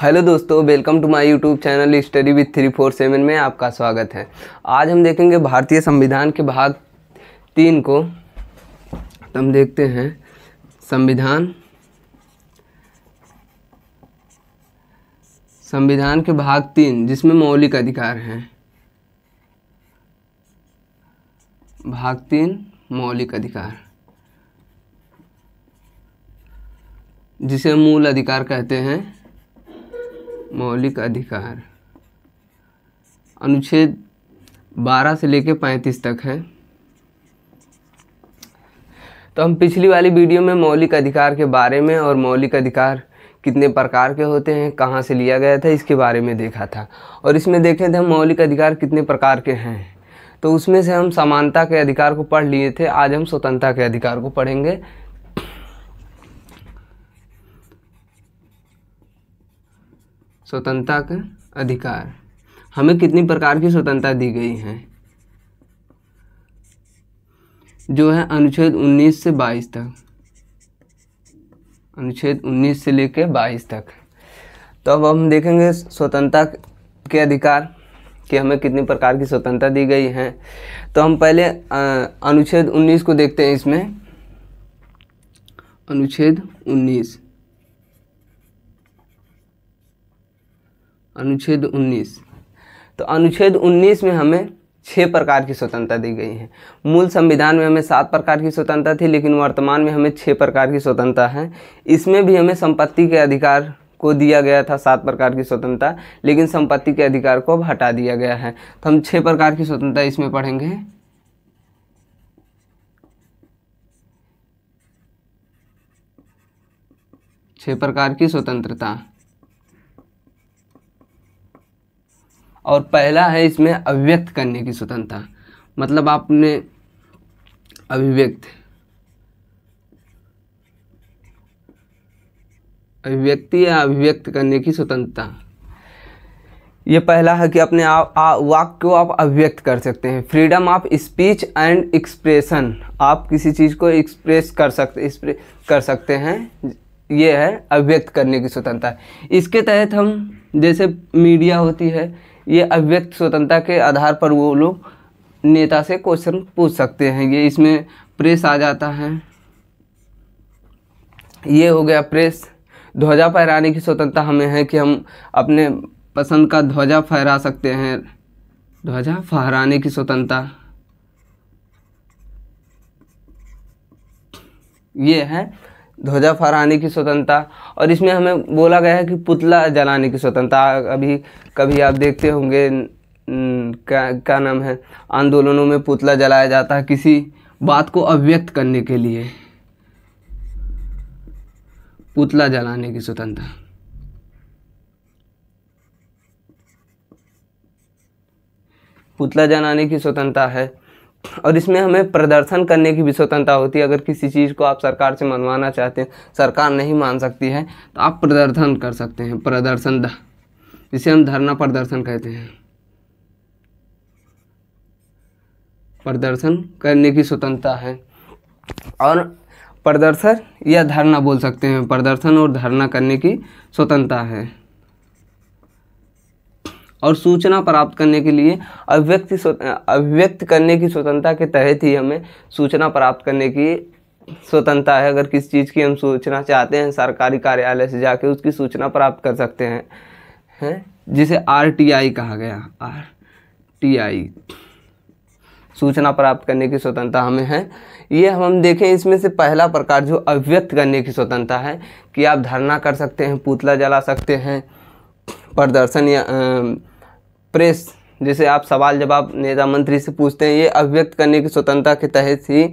hello दोस्तों welcome to my YouTube channel study with three four seven में आपका स्वागत है आज हम देखेंगे भारतीय संविधान के भाग तीन को तो हम देखते हैं संविधान संविधान के भाग तीन जिसमें मौलिक अधिकार हैं भाग तीन मौलिक अधिकार जिसे मूल अधिकार कहते हैं मौलिक अधिकार अनुच्छेद 12 से लेकर 35 तक है तो हम पिछली वाली वीडियो में मौलिक अधिकार के बारे में और मौलिक अधिकार कितने प्रकार के होते हैं कहाँ से लिया गया था इसके बारे में देखा था और इसमें देखें थे तो हम मौलिक अधिकार कितने प्रकार के हैं तो उसमें से हम समानता के अधिकार को पढ़ लिए थे आज हम स्वतंत्रता के अधिकार को पढ़ेंगे स्वतंत्रता का अधिकार हमें कितनी प्रकार की स्वतंत्रता दी गई है जो है अनुच्छेद 19 से 22 तक अनुच्छेद 19 से लेकर 22 तक तो अब हम देखेंगे स्वतंत्रता के अधिकार कि हमें कितनी प्रकार की स्वतंत्रता दी गई है तो हम पहले अनुच्छेद 19 को देखते हैं इसमें अनुच्छेद 19 अनुच्छेद 19 तो अनुच्छेद 19 में हमें छः प्रकार की स्वतंत्रता दी गई है मूल संविधान में हमें सात प्रकार की स्वतंत्रता थी लेकिन वर्तमान में हमें छः प्रकार की स्वतंत्रता है इसमें भी हमें संपत्ति के अधिकार को दिया गया था सात प्रकार की स्वतंत्रता लेकिन संपत्ति के अधिकार को अब हटा दिया गया है तो हम छः प्रकार की स्वतंत्रता इसमें पढ़ेंगे छः प्रकार की स्वतंत्रता और पहला है इसमें अभिव्यक्त करने की स्वतंत्रता मतलब आपने अभिव्यक्त अभिव्यक्ति या अभिव्यक्त करने की स्वतंत्रता ये पहला है कि अपने आप वाक्य को आप अभिव्यक्त कर सकते हैं freedom of speech and expression आप किसी चीज़ को एक्सप्रेस कर सकते कर सकते हैं ये है अभिव्यक्त करने की स्वतंत्रता इसके तहत हम जैसे मीडिया होती है ये अव्यक्त स्वतंत्रता के आधार पर वो लोग नेता से क्वेश्चन पूछ सकते हैं ये इसमें प्रेस आ जाता है ये हो गया प्रेस ध्वजा फहराने की स्वतंत्रता हमें है कि हम अपने पसंद का ध्वजा फहरा सकते हैं ध्वजा फहराने की स्वतंत्रता ये है ध्वजा फहराने की स्वतंत्रता और इसमें हमें बोला गया है कि पुतला जलाने की स्वतंत्रता अभी कभी आप देखते होंगे क्या क्या नाम है आंदोलनों में पुतला जलाया जाता है किसी बात को अव्यक्त करने के लिए पुतला जलाने की स्वतंत्रता पुतला जलाने की स्वतंत्रता है और इसमें हमें प्रदर्शन करने की भी स्वतंत्रता होती है अगर किसी चीज़ को आप सरकार से मनवाना चाहते हैं सरकार नहीं मान सकती है तो आप प्रदर्शन कर सकते हैं प्रदर्शन जिसे हम धरना प्रदर्शन कहते हैं प्रदर्शन करने की स्वतंत्रता है और प्रदर्शन या धरना बोल सकते हैं प्रदर्शन और धरना करने की स्वतंत्रता है और सूचना प्राप्त करने के लिए अव्यक्त अभिव्यक्त करने की स्वतंत्रता के तहत ही हमें सूचना प्राप्त करने की स्वतंत्रता है अगर किसी चीज़ की हम सूचना चाहते हैं सरकारी कार्यालय से जाके उसकी सूचना प्राप्त कर सकते हैं हैं जिसे आर कहा गया आर सूचना प्राप्त करने की स्वतंत्रता हमें है ये हम देखें इसमें से पहला प्रकार जो अव्यक्त करने की स्वतंत्रता है कि आप धरना कर सकते हैं पुतला जला सकते हैं प्रदर्शन या प्रेस जैसे आप सवाल जब आप नेता मंत्री से पूछते हैं ये अभिव्यक्त करने की स्वतंत्रता के तहत ही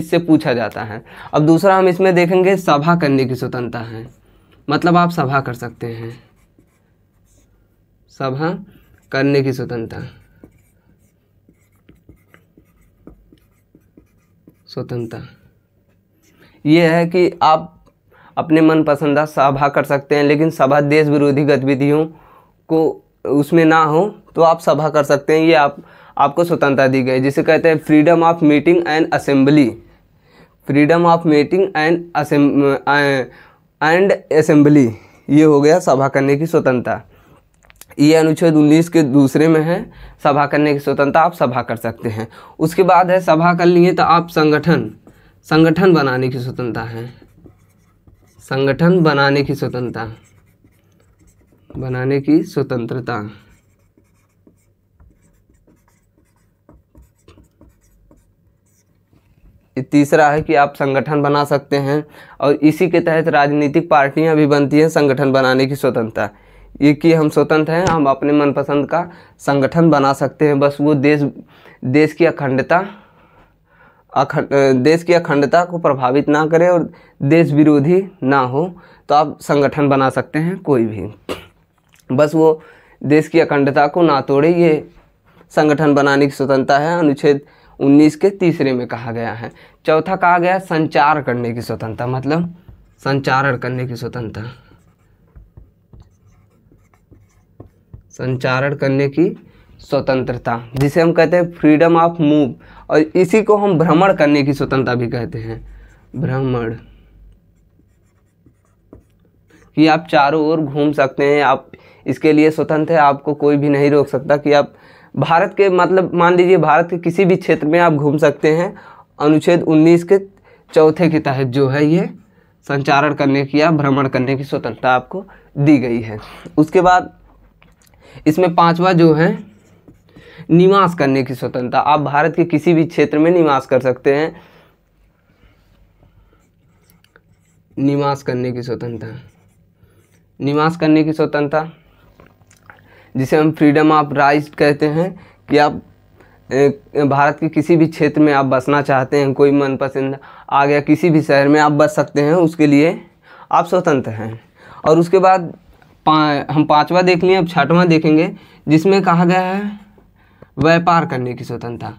इससे पूछा जाता है अब दूसरा हम इसमें देखेंगे सभा करने की स्वतंत्रता है मतलब आप सभा कर सकते हैं सभा करने की स्वतंत्रता स्वतंत्रता ये है कि आप अपने मनपसंदा सभा कर सकते हैं लेकिन सभा देश विरोधी गतिविधियों को उसमें ना हो तो आप सभा कर सकते हैं ये आप आपको स्वतंत्रता दी गई जिसे कहते हैं freedom of meeting and assembly freedom of meeting and and assembly ये हो गया सभा करने की स्वतंत्रता ये अनुच्छेद उन्नीस के दूसरे में है सभा करने की स्वतंत्रता आप सभा कर सकते हैं उसके बाद है सभा कर लिए तो आप संगठन संगठन बनाने की स्वतंत्रता है संगठन बनाने की स्वतंत्रता बनाने की स्वतंत्रता तीसरा है कि आप संगठन बना सकते हैं और इसी के तहत राजनीतिक पार्टियां भी बनती हैं संगठन बनाने की स्वतंत्रता ये कि हम स्वतंत्र हैं हम अपने मनपसंद का संगठन बना सकते हैं बस वो देश देश की अखंडता अखंड देश की अखंडता को प्रभावित ना करे और देश विरोधी ना हो तो आप संगठन बना सकते हैं कोई भी बस वो देश की अखंडता को ना तोड़े ये संगठन बनाने की स्वतंत्रता है अनुच्छेद 19 के तीसरे में कहा गया है चौथा कहा गया संचार करने की स्वतंत्रता मतलब संचारण करने की स्वतंत्रता संचारण करने की स्वतंत्रता जिसे हम कहते हैं फ्रीडम ऑफ मूव और इसी को हम भ्रमण करने की स्वतंत्रता भी कहते हैं भ्रमण कि आप चारों ओर घूम सकते हैं आप इसके लिए स्वतंत्र है आपको कोई भी नहीं रोक सकता कि आप भारत के मतलब मान लीजिए भारत के किसी भी क्षेत्र में आप घूम सकते हैं अनुच्छेद 19 के चौथे के तहत जो है ये संचारण करने की या भ्रमण करने की स्वतंत्रता आपको दी गई है उसके बाद इसमें पांचवा जो है निवास करने की स्वतंत्रता आप भारत के किसी भी क्षेत्र में निवास कर सकते हैं निवास करने की स्वतंत्रता निवास करने की स्वतंत्रता जिसे हम फ्रीडम ऑफ राइट कहते हैं कि आप भारत के किसी भी क्षेत्र में आप बसना चाहते हैं कोई मनपसंद आ गया किसी भी शहर में आप बस सकते हैं उसके लिए आप स्वतंत्र हैं और उसके बाद पा हम पाँचवा देख लिए अब छठवां देखेंगे जिसमें कहा गया है व्यापार करने की स्वतंत्रता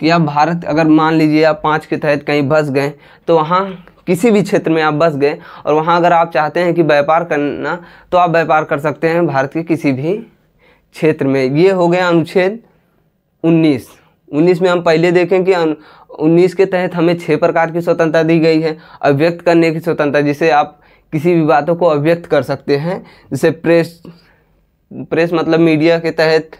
कि आप भारत अगर मान लीजिए आप पाँच के तहत कहीं बस गए तो वहाँ किसी भी क्षेत्र में आप बस गए और वहाँ अगर आप चाहते हैं कि व्यापार करना तो आप व्यापार कर सकते हैं भारत के किसी भी क्षेत्र में ये हो गया अनुच्छेद 19 19 में हम पहले देखें कि उन्नीस के तहत हमें छः प्रकार की स्वतंत्रता दी गई है अव्यक्त करने की स्वतंत्रता जिसे आप किसी भी बातों को अव्यक्त कर सकते हैं जैसे प्रेस प्रेस मतलब मीडिया के तहत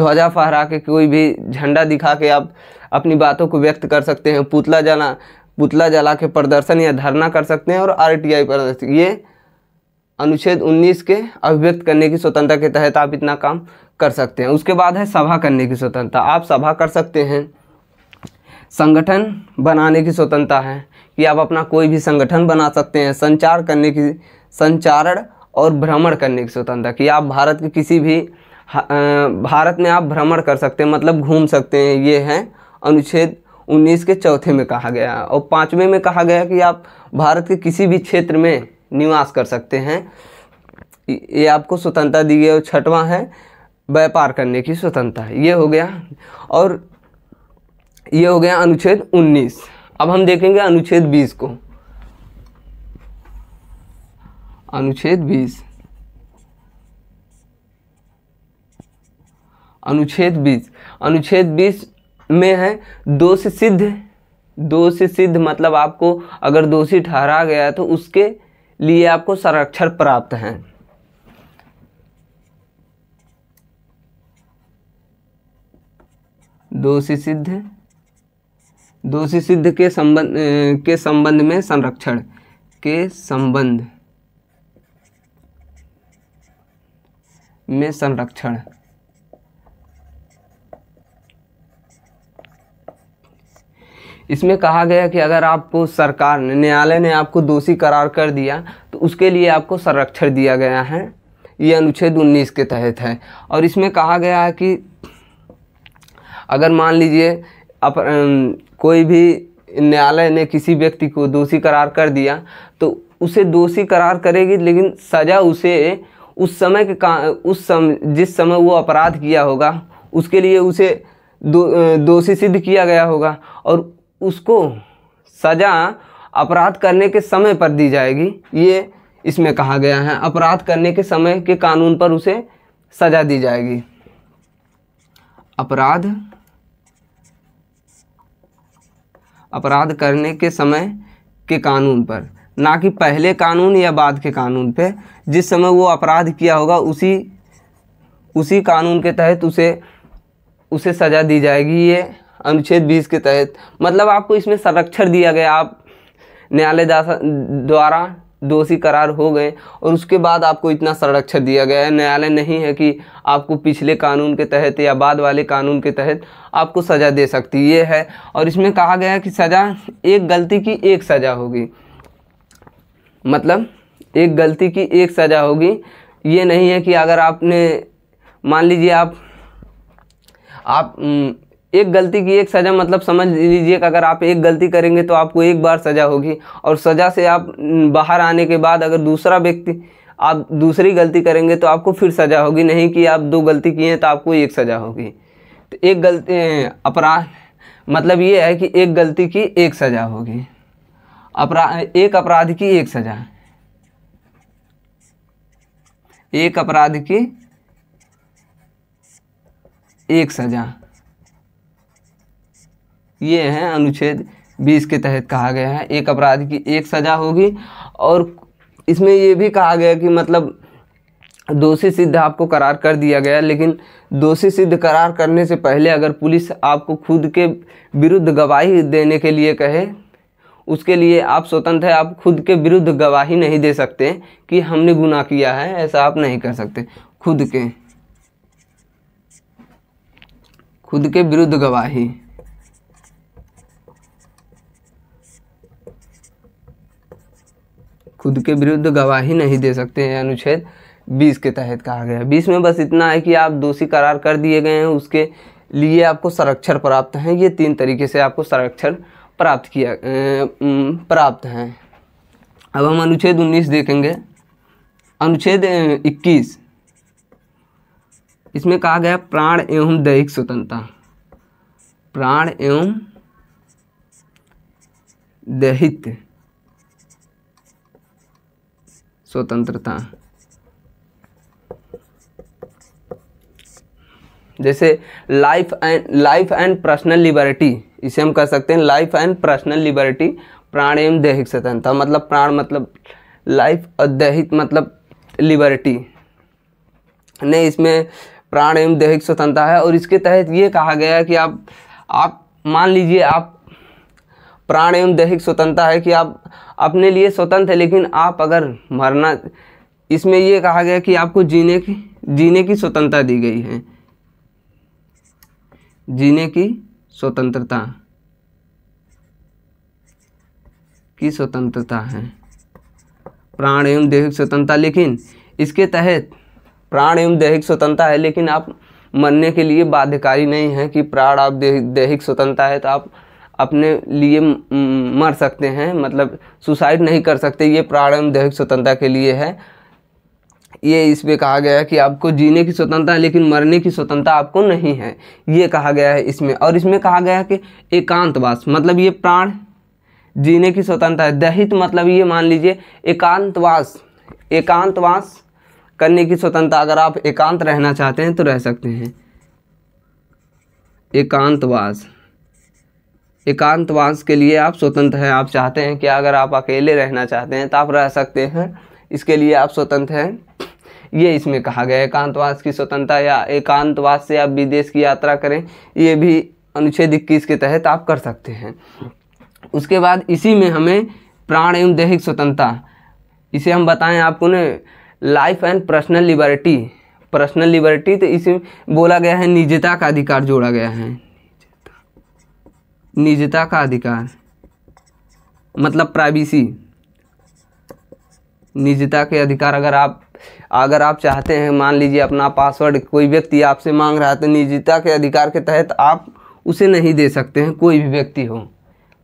ध्वजा फहरा के कोई भी झंडा दिखा के आप अपनी बातों को व्यक्त कर सकते हैं पुतला जला पुतला जला के प्रदर्शन या धरना कर सकते हैं और आरटीआई प्रदर्शन ये अनुच्छेद 19 के अभिव्यक्त करने की स्वतंत्रता के तहत आप इतना काम कर सकते हैं उसके बाद है सभा करने की स्वतंत्रता आप सभा कर सकते हैं संगठन बनाने की स्वतंत्रता है कि आप अपना कोई भी संगठन बना सकते हैं संचार करने की संचारण और भ्रमण करने की स्वतंत्रता कि आप भारत के किसी भी भारत में आप भ्रमण कर सकते हैं मतलब घूम सकते हैं ये है अनुच्छेद 19 के चौथे में कहा गया और पाँचवें में कहा गया कि आप भारत के किसी भी क्षेत्र में निवास कर सकते हैं ये आपको स्वतंत्रता दी गई और छठवां है व्यापार करने की स्वतंत्रता ये हो गया और ये हो गया अनुच्छेद 19 अब हम देखेंगे अनुच्छेद 20 को अनुच्छेद 20 अनुच्छेद 20 अनुच्छेद 20 में है दोष सिद्ध दोष सिद्ध मतलब आपको अगर दोषी ठहरा गया तो उसके लिए आपको संरक्षण प्राप्त हैं दोषी सिद्ध दोषी सिद्ध के संबंध के संबंध में संरक्षण के संबंध में संरक्षण इसमें कहा गया कि अगर आपको सरकार ने न्यायालय ने आपको दोषी करार कर दिया तो उसके लिए आपको संरक्षण दिया गया है ये अनुच्छेद 19 के तहत है और इसमें कहा गया है कि अगर मान लीजिए अप कोई भी न्यायालय ने किसी व्यक्ति को दोषी करार कर दिया तो उसे दोषी करार करेगी लेकिन सज़ा उसे उस समय के का उस समय जिस समय वो अपराध किया होगा उसके लिए उसे दो दोषी सिद्ध किया गया होगा और उसको सज़ा अपराध करने के समय पर दी जाएगी ये इसमें कहा गया है अपराध करने के समय के कानून पर उसे सज़ा दी जाएगी अपराध अपराध करने के समय के कानून पर ना कि पहले कानून या बाद के कानून पे जिस समय वो अपराध किया होगा उसी उसी कानून के तहत उसे उसे सज़ा दी जाएगी ये अनुच्छेद बीस के तहत मतलब आपको इसमें संरक्षण दिया गया आप न्यायालय द्वारा दोषी करार हो गए और उसके बाद आपको इतना संरक्षण दिया गया है न्यायालय नहीं है कि आपको पिछले कानून के तहत या बाद वाले कानून के तहत आपको सज़ा दे सकती ये है और इसमें कहा गया कि सज़ा एक गलती की एक सज़ा होगी मतलब एक गलती की एक सज़ा होगी ये नहीं है कि अगर आपने मान लीजिए आप आप एक गलती की एक सज़ा मतलब समझ लीजिए कि अगर आप एक गलती करेंगे तो आपको एक बार सज़ा होगी और सज़ा से आप बाहर आने के बाद अगर दूसरा व्यक्ति आप दूसरी गलती करेंगे तो आपको फिर सज़ा होगी नहीं कि आप दो गलती किए हैं तो आपको एक सज़ा होगी तो एक गलती अपराध मतलब ये है कि एक गलती की एक सज़ा होगी अपराध एक अपराध की एक सज़ा एक अपराध की एक सज़ा ये हैं अनुच्छेद बीस के तहत कहा गया है एक अपराध की एक सज़ा होगी और इसमें ये भी कहा गया कि मतलब दोषी सिद्ध आपको करार कर दिया गया लेकिन दोषी सिद्ध करार करने से पहले अगर पुलिस आपको खुद के विरुद्ध गवाही देने के लिए कहे उसके लिए आप स्वतंत्र है आप खुद के विरुद्ध गवाही नहीं दे सकते कि हमने गुनाह किया है ऐसा आप नहीं कर सकते खुद के खुद के विरुद्ध गवाही खुद के विरुद्ध गवाही नहीं दे सकते हैं अनुच्छेद बीस के तहत कहा गया है बीस में बस इतना है कि आप दोषी करार कर दिए गए हैं उसके लिए आपको संरक्षण प्राप्त हैं ये तीन तरीके से आपको संरक्षण प्राप्त किया प्राप्त हैं अब हम अनुच्छेद 19 देखेंगे अनुच्छेद 21 इसमें कहा गया प्राण एवं दैहिक स्वतंत्रता प्राण एवं दैहिक स्वतंत्रता जैसे life and life and personal liberty इसे हम कह सकते हैं लाइफ एंड पर्सनल लिबर्टी प्राण एवं दैहिक स्वतंत्रता मतलब प्राण मतलब लाइफ और दैहिक मतलब लिबर्टी ने इसमें प्राण एवं दैहिक स्वतंत्रता है और इसके तहत ये कहा गया है कि आप आप मान लीजिए आप प्राण एवं दैहिक स्वतंत्रता है कि आप अपने लिए स्वतंत्र है लेकिन आप अगर मरना इसमें यह कहा गया कि आपको जीने की जीने की स्वतंत्रता दी गई है जीने की स्वतंत्रता की स्वतंत्रता है प्राण एवं दैहिक स्वतंत्रता लेकिन इसके तहत प्राण एवं दैहिक स्वतंत्रता है लेकिन आप मरने के लिए बाध्यकारी नहीं है कि प्राण आप दैहिक स्वतंत्रता है तो आप अपने लिए मर सकते हैं मतलब सुसाइड नहीं कर सकते ये प्रारंभ दैहिक स्वतंत्रता के लिए है ये इस पर कहा गया है कि आपको जीने की स्वतंत्रता है लेकिन मरने की स्वतंत्रता आपको नहीं है ये कहा गया है इसमें और इसमें कहा गया है कि एकांतवास मतलब ये प्राण जीने की स्वतंत्रता है दहित मतलब ये मान लीजिए एकांतवास एकांतवास करने की स्वतंत्रता अगर आप एकांत रहना चाहते हैं तो रह सकते हैं एकांतवास एकांतवास के लिए आप स्वतंत्र हैं आप चाहते हैं कि अगर आप अकेले रहना चाहते हैं तो आप रह सकते हैं इसके लिए आप स्वतंत्र हैं ये इसमें कहा गया एकांतवास की स्वतंत्रता या एकांतवास से आप विदेश की यात्रा करें ये भी अनुच्छेद इक्कीस के तहत आप कर सकते हैं उसके बाद इसी में हमें प्राण एवं दैहिक स्वतंत्रता इसे हम बताएं आपको ने life and personal liberty personal liberty तो इसी बोला गया है निजता का अधिकार जोड़ा गया है निजता का अधिकार मतलब प्राइवेसी निजता के अधिकार अगर आप अगर आप चाहते हैं मान लीजिए अपना पासवर्ड कोई व्यक्ति आपसे मांग रहा है तो निजता के अधिकार के तहत आप उसे नहीं दे सकते हैं कोई भी व्यक्ति हो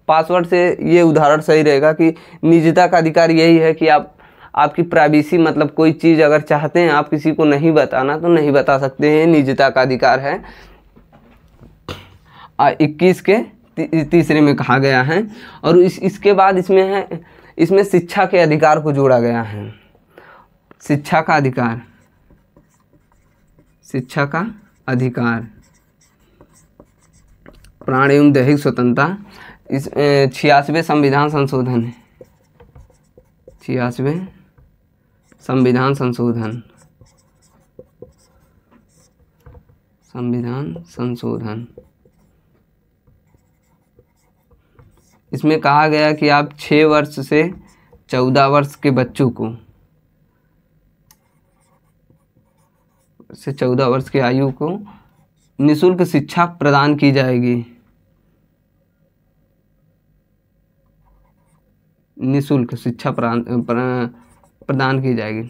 पासवर्ड से ये उदाहरण सही रहेगा कि निजता का अधिकार यही है कि आप आपकी प्राइवेसी मतलब कोई चीज़ अगर चाहते हैं आप किसी को नहीं बताना तो नहीं बता सकते हैं निजता का अधिकार है इक्कीस के ती, तीसरे में कहा गया है और इस इसके बाद इसमें है इसमें शिक्षा के अधिकार को जोड़ा गया है शिक्षा का अधिकार शिक्षा का अधिकार प्राण एवं दैहिक स्वतंत्रता इस छियासवें संविधान संशोधन है छियासवें संविधान संशोधन संविधान संशोधन इसमें कहा गया कि आप छः वर्ष से चौदह वर्ष के बच्चों को से चौदह वर्ष की आयु को निशुल्क शिक्षा प्रदान की जाएगी निशुल्क शिक्षा प्रदान की जाएगी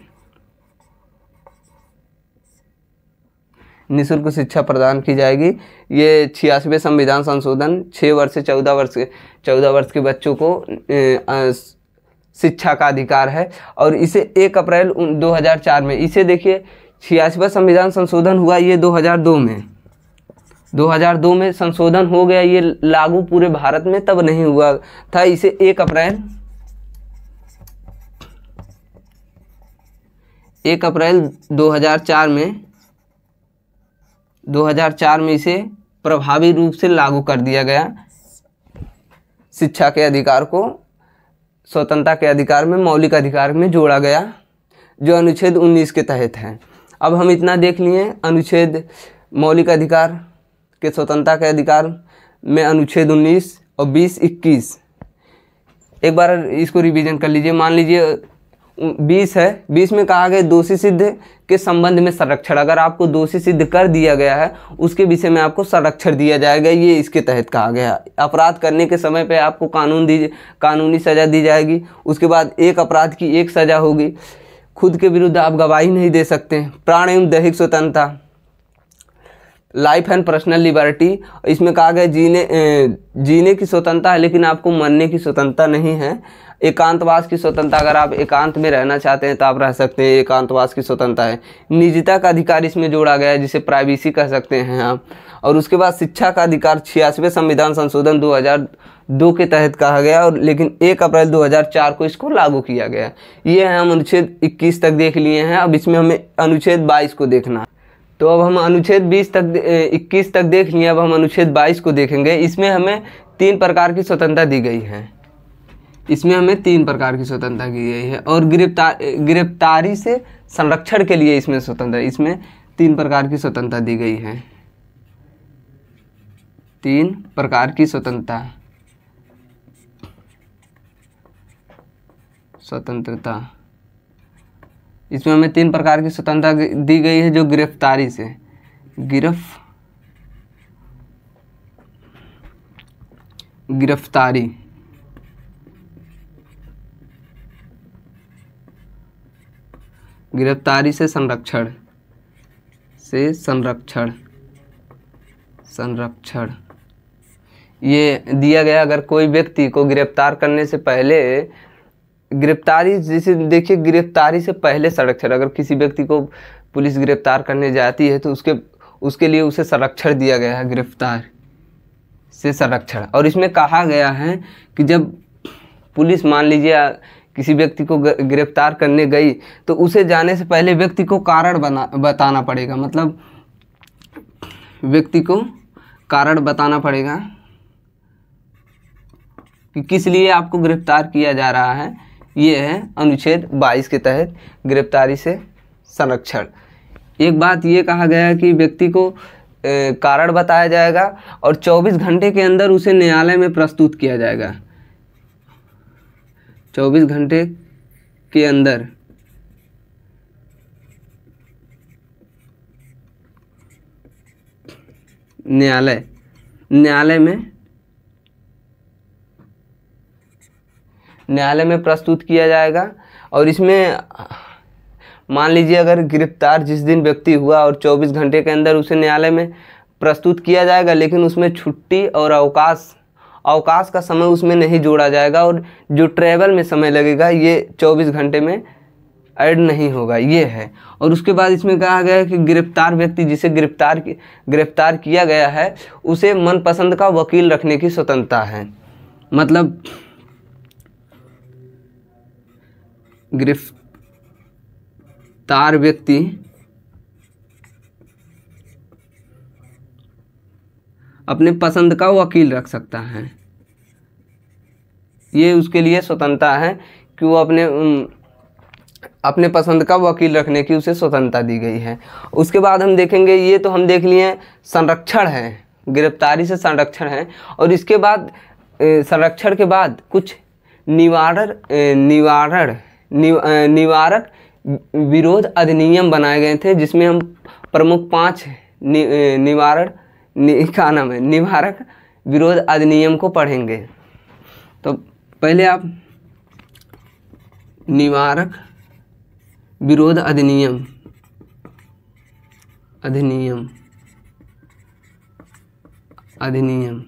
निःशुल्क शिक्षा प्रदान की जाएगी ये छियासवें संविधान संशोधन छः वर्ष से चौदह वर्ष के चौदह वर्ष के बच्चों को शिक्षा का अधिकार है और इसे एक अप्रैल 2004 में इसे देखिए छियासवा संविधान संशोधन हुआ ये 2002 में 2002 में संशोधन हो गया ये लागू पूरे भारत में तब नहीं हुआ था इसे एक अप्रैल एक अप्रैल 2004 में 2004 में इसे प्रभावी रूप से लागू कर दिया गया शिक्षा के अधिकार को स्वतंत्रता के अधिकार में मौलिक अधिकार में जोड़ा गया जो अनुच्छेद 19 के तहत है अब हम इतना देख लिए अनुच्छेद मौलिक अधिकार के स्वतंत्रता के अधिकार में अनुच्छेद 19 और 20 21 एक बार इसको रिवीजन कर लीजिए मान लीजिए बीस है बीस में कहा गया दोषी सिद्ध के संबंध में संरक्षण अगर आपको दोषी सिद्ध कर दिया गया है उसके विषय में आपको संरक्षण दिया जाएगा ये इसके तहत कहा गया अपराध करने के समय पे आपको कानून दी कानूनी सज़ा दी जाएगी उसके बाद एक अपराध की एक सज़ा होगी खुद के विरुद्ध आप गवाही नहीं दे सकते प्राण एवं दैहिक स्वतंत्रता लाइफ एंड पर्सनल लिबर्टी इसमें कहा गया जीने जीने की स्वतंत्रता है लेकिन आपको मरने की स्वतंत्रता नहीं है एकांतवास की स्वतंत्रता अगर आप एकांत में रहना चाहते हैं तो आप रह सकते हैं एकांतवास की स्वतंत्रता है निजता का अधिकार इसमें जोड़ा गया है जिसे प्राइवेसी कह सकते हैं आप और उसके बाद शिक्षा का अधिकार छियासवें संविधान संशोधन 2002 के तहत कहा गया और लेकिन 1 अप्रैल 2004 को इसको लागू किया गया ये हम अनुच्छेद 21 तक देख लिए हैं अब इसमें हमें अनुच्छेद 22 को देखना है तो अब हम अनुच्छेद 20 तक 21 तक देख लिए अब हम अनुच्छेद 22 को देखेंगे इसमें हमें तीन प्रकार की स्वतंत्रता दी गई है इसमें हमें तीन प्रकार की स्वतंत्रता दी गई है और गिरफ्तार गिरफ्तारी से संरक्षण के लिए इसमें स्वतंत्रता इसमें तीन प्रकार की स्वतंत्रता दी गई है तीन प्रकार की स्वतंत्रता स्वतंत्रता इसमें हमें तीन प्रकार की स्वतंत्रता दी गई है जो गिरफ्तारी से गिरफ गिरफ्तारी गिरफ्तारी से संरक्षण से संरक्षण संरक्षण ये दिया गया अगर कोई व्यक्ति को गिरफ्तार करने से पहले गिरफ्तारी जैसे देखिए गिरफ्तारी से पहले संरक्षण अगर किसी व्यक्ति को पुलिस गिरफ्तार करने जाती है तो उसके उसके लिए उसे संरक्षण दिया गया है गिरफ्तार से संरक्षण और इसमें कहा गया है कि जब पुलिस मान लीजिए किसी व्यक्ति को गिरफ्तार करने गई तो उसे जाने से पहले व्यक्ति को कारण बना बताना पड़ेगा मतलब व्यक्ति को कारण बताना पड़ेगा कि किस लिए आपको गिरफ्तार किया जा रहा है ये है अनुच्छेद 22 के तहत गिरफ्तारी से संरक्षण एक बात ये कहा गया कि व्यक्ति को कारण बताया जाएगा और 24 घंटे के अंदर उसे न्यायालय में प्रस्तुत किया जाएगा 24 घंटे के अंदर न्यायालय न्यायालय में न्यायालय में प्रस्तुत किया जाएगा और इसमें मान लीजिए अगर गिरफ्तार जिस दिन व्यक्ति हुआ और 24 घंटे के अंदर उसे न्यायालय में प्रस्तुत किया जाएगा लेकिन उसमें छुट्टी और अवकाश अवकाश का समय उसमें नहीं जोड़ा जाएगा और जो ट्रैवल में समय लगेगा ये 24 घंटे में ऐड नहीं होगा ये है और उसके बाद इसमें कहा गया है कि गिरफ्तार व्यक्ति जिसे गिरफ्तार गिरफ्तार किया गया है उसे मनपसंद का वकील रखने की स्वतंत्रता है मतलब गिरफ्तार व्यक्ति अपने पसंद का वकील रख सकता है ये उसके लिए स्वतंत्रता है कि वो अपने अपने पसंद का वकील रखने की उसे स्वतंत्रता दी गई है उसके बाद हम देखेंगे ये तो हम देख लिए संरक्षण है गिरफ्तारी से संरक्षण है और इसके बाद संरक्षण के बाद कुछ निवारण निवारण निव, निवारक विरोध अधिनियम बनाए गए थे जिसमें हम प्रमुख पांच नि, निवारण नि, का नाम है निवारक विरोध अधिनियम को पढ़ेंगे तो पहले आप निवारक विरोध अधिनियम अधिनियम अधिनियम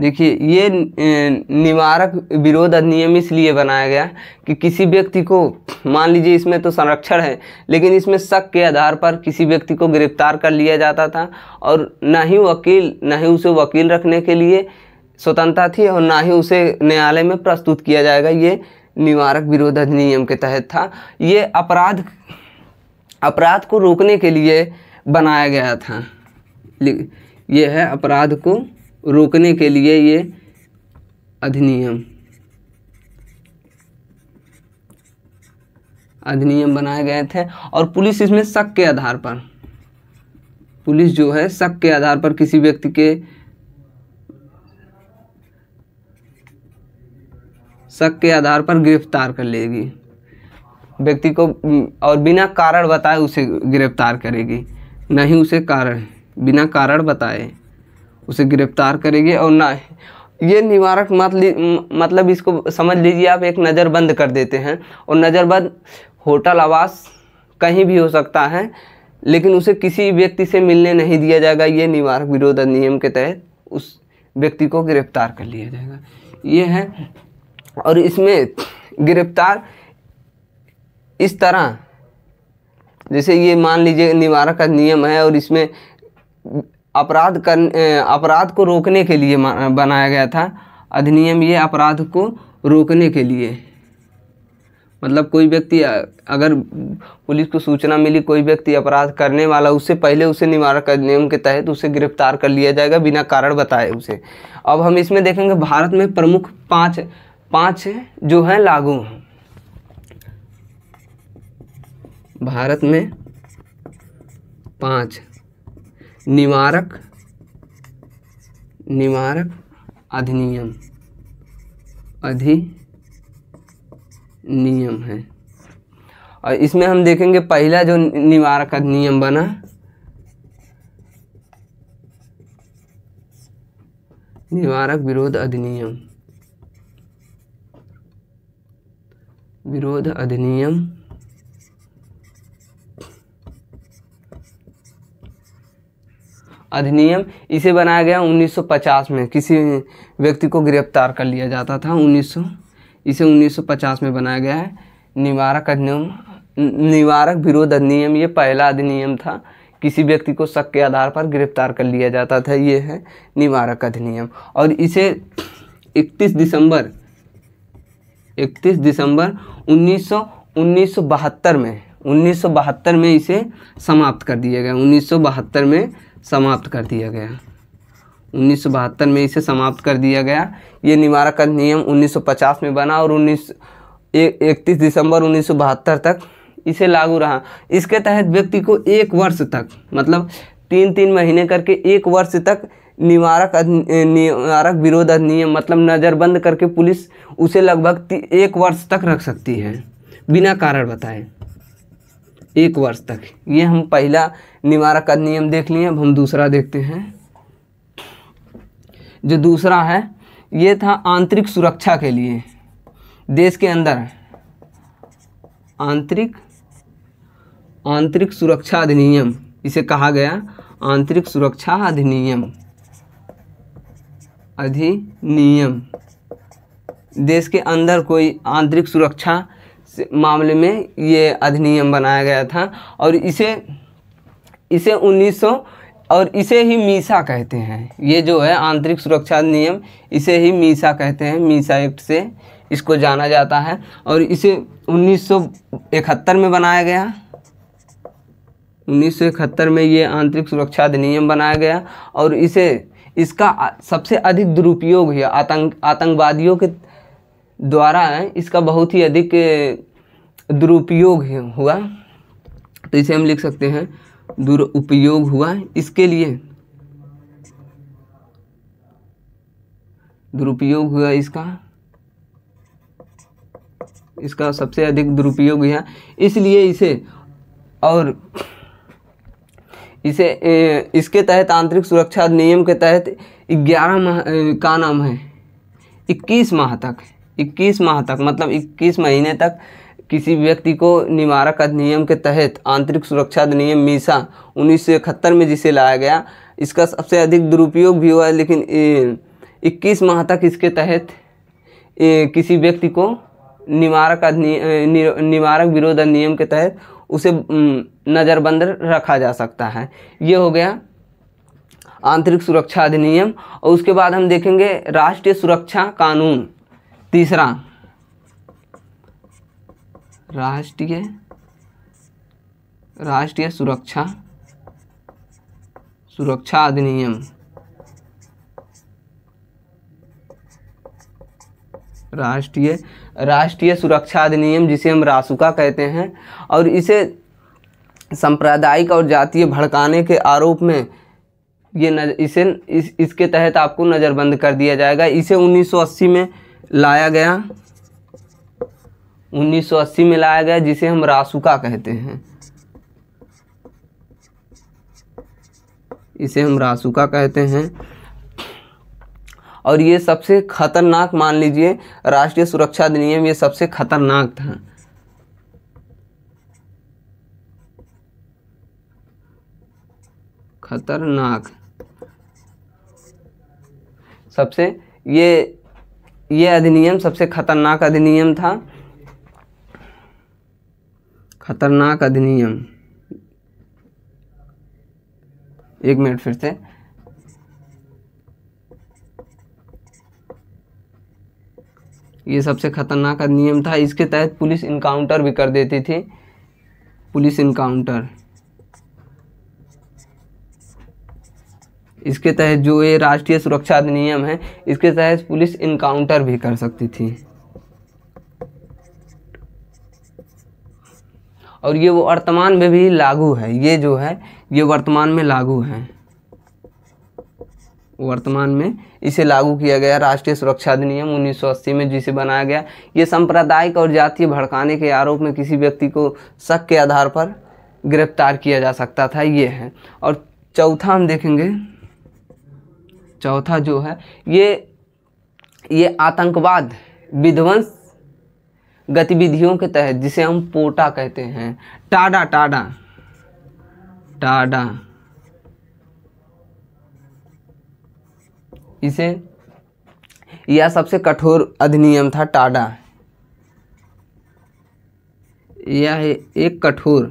देखिए ये निवारक विरोध अधिनियम इसलिए बनाया गया कि किसी व्यक्ति को मान लीजिए इसमें तो संरक्षण है लेकिन इसमें शक के आधार पर किसी व्यक्ति को गिरफ्तार कर लिया जाता था और ना ही वकील ना ही उसे वकील रखने के लिए स्वतंत्रता थी और ना ही उसे न्यायालय में प्रस्तुत किया जाएगा ये निवारक विरोध अधिनियम के तहत था ये अपराध अपराध को रोकने के लिए बनाया गया था ये है अपराध को रोकने के लिए ये अधिनियम अधिनियम बनाए गए थे और पुलिस इसमें शक के आधार पर पुलिस जो है शक के आधार पर किसी व्यक्ति के शक के आधार पर गिरफ्तार कर लेगी व्यक्ति को और बिना कारण बताए उसे गिरफ्तार करेगी नहीं उसे कारण बिना कारण बताए उसे गिरफ्तार करेगी और ना ये निवारक मतलब मतलब इसको समझ लीजिए आप एक नज़रबंद कर देते हैं और नज़रबंद होटल आवास कहीं भी हो सकता है लेकिन उसे किसी व्यक्ति से मिलने नहीं दिया जाएगा ये निवारक विरोध अधिनियम के तहत उस व्यक्ति को गिरफ्तार कर लिया जाएगा ये है और इसमें गिरफ्तार इस तरह जैसे ये मान लीजिए निवारक अधिनियम है और इसमें अपराध कर अपराध को रोकने के लिए बनाया गया था अधिनियम ये अपराध को रोकने के लिए मतलब कोई व्यक्ति अगर पुलिस को सूचना मिली कोई व्यक्ति अपराध करने वाला उससे पहले उसे निवारक अधिनियम के तहत उसे गिरफ्तार कर लिया जाएगा बिना कारण बताए उसे अब हम इसमें देखेंगे भारत में प्रमुख पांच पांच जो हैं लागू भारत में पाँच निवारक निवारक अधिनियम अधिनियम है और इसमें हम देखेंगे पहला जो निवारक अधिनियम बना निवारक विरोध अधिनियम विरोध अधिनियम अधिनियम इसे बनाया गया 1950 में किसी व्यक्ति को गिरफ्तार कर लिया जाता था 1900 इसे 1950 में बनाया गया है निवारक अधिनियम निवारक विरोध अधिनियम ये पहला अधिनियम था किसी व्यक्ति को शक के आधार पर गिरफ्तार कर लिया जाता था ये है निवारक अधिनियम और इसे 31 दिसंबर 31 दिसंबर 1900 1972 में 1972 में इसे समाप्त कर दिया गया 1972 में समाप्त कर दिया गया उन्नीस में इसे समाप्त कर दिया गया ये निवारक अधिनियम 1950 में बना और उन्नीस इकतीस दिसंबर उन्नीस तक इसे लागू रहा इसके तहत व्यक्ति को एक वर्ष तक मतलब तीन तीन महीने करके एक वर्ष तक निवारक निवारक विरोध अधिनियम मतलब नज़रबंद करके पुलिस उसे लगभग एक वर्ष तक रख सकती है बिना कारण बताए एक वर्ष तक ये हम पहला निवारक अधिनियम देख लिए अब हम दूसरा देखते हैं जो दूसरा है ये था आंतरिक सुरक्षा के लिए देश के अंदर आंतरिक आंतरिक सुरक्षा अधिनियम इसे कहा गया आंतरिक सुरक्षा अधिनियम अधिनियम देश के अंदर कोई आंतरिक सुरक्षा मामले में ये अधिनियम बनाया गया था और इसे इसे 1900 और इसे ही मीसा कहते हैं ये जो है आंतरिक सुरक्षा नियम इसे ही मीसा कहते हैं मीसा एक्ट से इसको जाना जाता है और इसे 1971 में बनाया गया 1971 में ये आंतरिक सुरक्षा अधिनियम बनाया गया और इसे इसका सबसे अधिक दुरुपयोग है आतंक आतंकवादियों के द्वारा इसका बहुत ही अधिक दुरुपयोग हुआ तो इसे हम लिख सकते हैं दुरुपयोग हुआ इसके लिए दुरुपयोग हुआ इसका इसका सबसे अधिक दुरुपयोग हुआ इसलिए इसे और इसे इसके तहत आंतरिक सुरक्षा अधिनियम के तहत ग्यारह माह का नाम है इक्कीस माह तक 21 माह तक मतलब 21 महीने तक किसी व्यक्ति को निवारक अधिनियम के तहत आंतरिक सुरक्षा अधिनियम मीसा उन्नीस में जिसे लाया गया इसका सबसे अधिक दुरुपयोग भी हुआ है लेकिन इक्कीस माह तक इसके तहत किसी व्यक्ति को निवारक अधिनियम निवारक विरोध अधिनियम के तहत उसे नज़रबंद रखा जा सकता है ये हो गया आंतरिक सुरक्षा अधिनियम और उसके बाद हम देखेंगे राष्ट्रीय सुरक्षा कानून तीसरा राष्ट्रीय राष्ट्रीय सुरक्षा सुरक्षा अधिनियम राष्ट्रीय राष्ट्रीय सुरक्षा अधिनियम जिसे हम रासुका कहते हैं और इसे सांप्रदायिक और जातीय भड़काने के आरोप में ये नज, इसे इस, इसके तहत आपको नज़रबंद कर दिया जाएगा इसे 1980 में लाया गया 1980 में लाया गया जिसे हम रासुका कहते हैं इसे हम रासुका कहते हैं और ये सबसे खतरनाक मान लीजिए राष्ट्रीय सुरक्षा अधिनियम ये सबसे खतरनाक था खतरनाक सबसे ये ये अधिनियम सबसे खतरनाक अधिनियम था खतरनाक अधिनियम एक मिनट फिर से ये सबसे खतरनाक अधिनियम था इसके तहत पुलिस इनकाउंटर भी कर देती थी पुलिस इनकाउंटर इसके तहत जो ये राष्ट्रीय सुरक्षा अधिनियम है इसके तहत पुलिस इनकाउंटर भी कर सकती थी और ये वो वर्तमान में भी लागू है ये जो है ये वर्तमान में लागू है वर्तमान में इसे लागू किया गया राष्ट्रीय सुरक्षा अधिनियम 1980 में जिसे बनाया गया ये सांप्रदायिक और जातीय भड़काने के आरोप में किसी व्यक्ति को शक के आधार पर गिरफ्तार किया जा सकता था ये है और चौथा हम देखेंगे चौथा जो है ये ये आतंकवाद विध्वंस गतिविधियों के तहत जिसे हम पोटा कहते हैं टाडा टाडा टाडा इसे यह सबसे कठोर अधिनियम था टाडा यह एक कठोर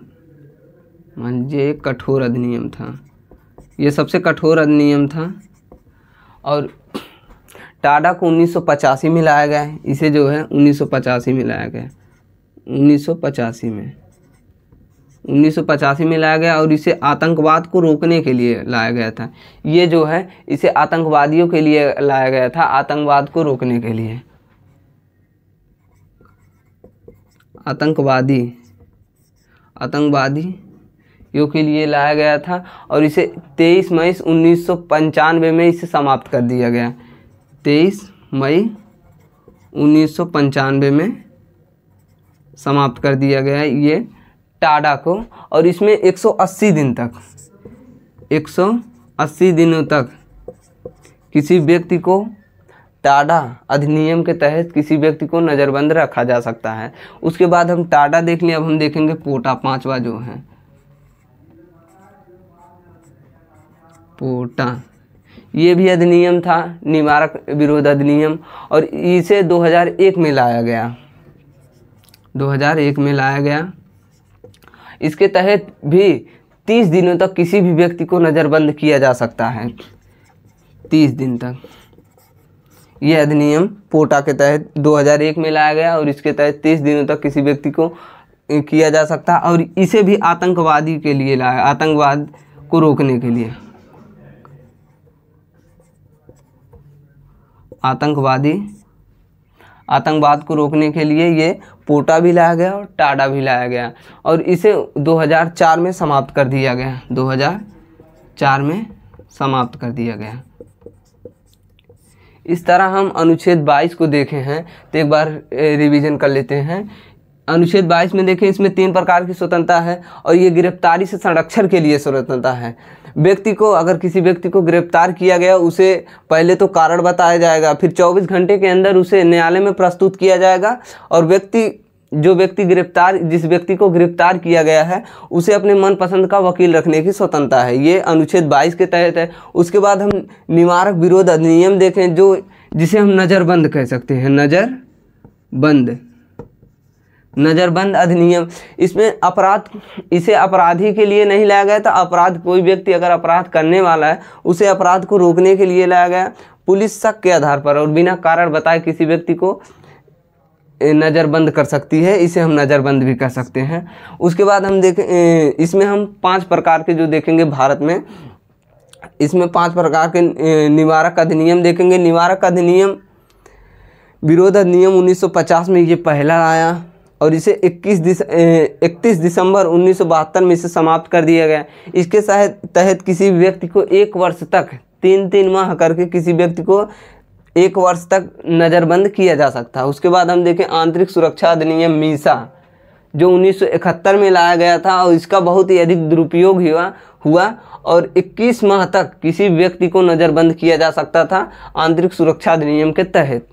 मान लीजिए एक कठोर अधिनियम था यह सबसे कठोर अधिनियम था और टाटा को उन्नीस में लाया गया है इसे जो है उन्नीस में लाया गया है उन्नीस में उन्नीस में लाया गया और इसे आतंकवाद को रोकने के लिए लाया गया था ये जो है इसे आतंकवादियों के लिए लाया गया था आतंकवाद को रोकने के लिए आतंकवादी आतंकवादी यो के लिए लाया गया था और इसे 23 मई उन्नीस में इसे समाप्त कर दिया गया 23 मई उन्नीस में समाप्त कर दिया गया ये टाडा को और इसमें 180 दिन तक 180 दिनों तक किसी व्यक्ति को टाडा अधिनियम के तहत किसी व्यक्ति को नज़रबंद रखा जा सकता है उसके बाद हम टाडा देख लें अब हम देखेंगे पोटा पांचवा जो है पोटा ये भी अधिनियम था निवारक विरोध अधिनियम और इसे 2001 में लाया गया 2001 में लाया गया इसके तहत भी 30 दिनों तक किसी भी व्यक्ति को नज़रबंद किया जा सकता है 30 दिन तक यह अधिनियम पोटा के तहत 2001 में लाया गया और इसके तहत 30 दिनों तक किसी व्यक्ति को किया जा सकता और इसे भी आतंकवादी के लिए लाया आतंकवाद को रोकने के लिए आतंकवादी आतंकवाद को रोकने के लिए ये पोटा भी लाया गया और टाडा भी लाया गया और इसे 2004 में समाप्त कर दिया गया 2004 में समाप्त कर दिया गया इस तरह हम अनुच्छेद 22 को देखे हैं तो एक बार रिवीजन कर लेते हैं अनुच्छेद 22 में देखें इसमें तीन प्रकार की स्वतंत्रता है और ये गिरफ्तारी से संरक्षण के लिए स्वतंत्रता है व्यक्ति को अगर किसी व्यक्ति को गिरफ्तार किया गया उसे पहले तो कारण बताया जाएगा फिर 24 घंटे के अंदर उसे न्यायालय में प्रस्तुत किया जाएगा और व्यक्ति जो व्यक्ति गिरफ्तार जिस व्यक्ति को गिरफ्तार किया गया है उसे अपने मनपसंद का वकील रखने की स्वतंत्रता है ये अनुच्छेद 22 के तहत है उसके बाद हम निवारक विरोध अधिनियम देखें जो जिसे हम नज़रबंद कह सकते हैं नज़रबंद नज़रबंद अधिनियम इसमें अपराध इसे अपराधी के लिए नहीं लाया गया था अपराध कोई व्यक्ति अगर अपराध करने वाला है उसे अपराध को रोकने के लिए लाया गया पुलिस शक के आधार पर और बिना कारण बताए किसी व्यक्ति को नज़रबंद कर सकती है इसे हम नज़रबंद भी कर सकते हैं उसके बाद हम देख इसमें हम पांच प्रकार के जो देखेंगे भारत में इसमें पांच प्रकार के निवारक अधिनियम देखेंगे निवारक अधिनियम विरोध अधिनियम 1950 में ये पहला आया और इसे 21 दिस इकतीस दिसंबर उन्नीस में इसे समाप्त कर दिया गया इसके तहत किसी व्यक्ति को एक वर्ष तक तीन तीन माह करके किसी व्यक्ति को एक वर्ष तक नज़रबंद किया जा सकता है उसके बाद हम देखें आंतरिक सुरक्षा अधिनियम मीसा जो 1971 में लाया गया था और इसका बहुत ही अधिक दुरुपयोग हुआ हुआ और 21 माह तक किसी व्यक्ति को नज़रबंद किया जा सकता था आंतरिक सुरक्षा अधिनियम के तहत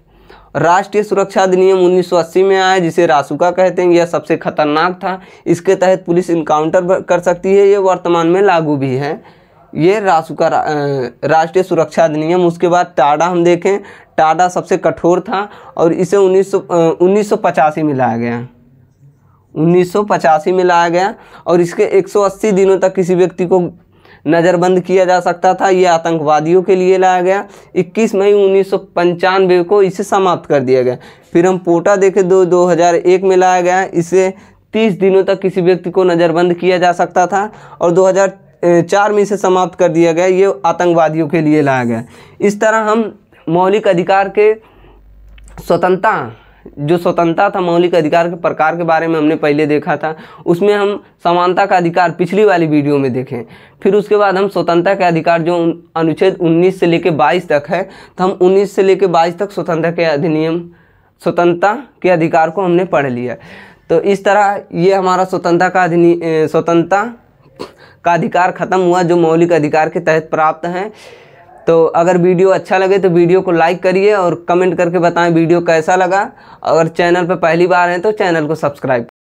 राष्ट्रीय सुरक्षा अधिनियम 1980 में आया जिसे रासुका कहते हैं यह सबसे खतरनाक था इसके तहत पुलिस इनकाउंटर कर सकती है ये वर्तमान में लागू भी है ये रासुका रा, राष्ट्रीय सुरक्षा अधिनियम उसके बाद टाडा हम देखें टाडा सबसे कठोर था और इसे उन्नीस सौ में लाया गया उन्नीस में लाया गया और इसके 180 दिनों तक किसी व्यक्ति को नज़रबंद किया जा सकता था ये आतंकवादियों के लिए लाया गया 21 मई उन्नीस को इसे समाप्त कर दिया गया फिर हम पोटा देखे दो 2001 में लाया गया इसे 30 दिनों तक किसी व्यक्ति को नज़रबंद किया जा सकता था और 2004 में इसे समाप्त कर दिया गया ये आतंकवादियों के लिए लाया गया इस तरह हम मौलिक अधिकार के स्वतंत्रता जो स्वतंत्रता था मौलिक अधिकार के प्रकार के बारे में हमने पहले देखा था उसमें हम समानता का अधिकार पिछली वाली वीडियो में देखें फिर उसके बाद हम स्वतंत्रता के अधिकार जो अनुच्छेद 19 से लेकर 22 तक है तो हम 19 से लेकर 22 तक स्वतंत्रता के अधिनियम स्वतंत्रता के अधिकार को हमने पढ़ लिया तो इस तरह ये हमारा स्वतंत्रता का अधिनिय स्वतंत्रता का अधिकार खत्म हुआ जो मौलिक अधिकार के तहत प्राप्त हैं तो अगर वीडियो अच्छा लगे तो वीडियो को लाइक करिए और कमेंट करके बताएं वीडियो कैसा लगा अगर चैनल पर पहली बार हैं तो चैनल को सब्सक्राइब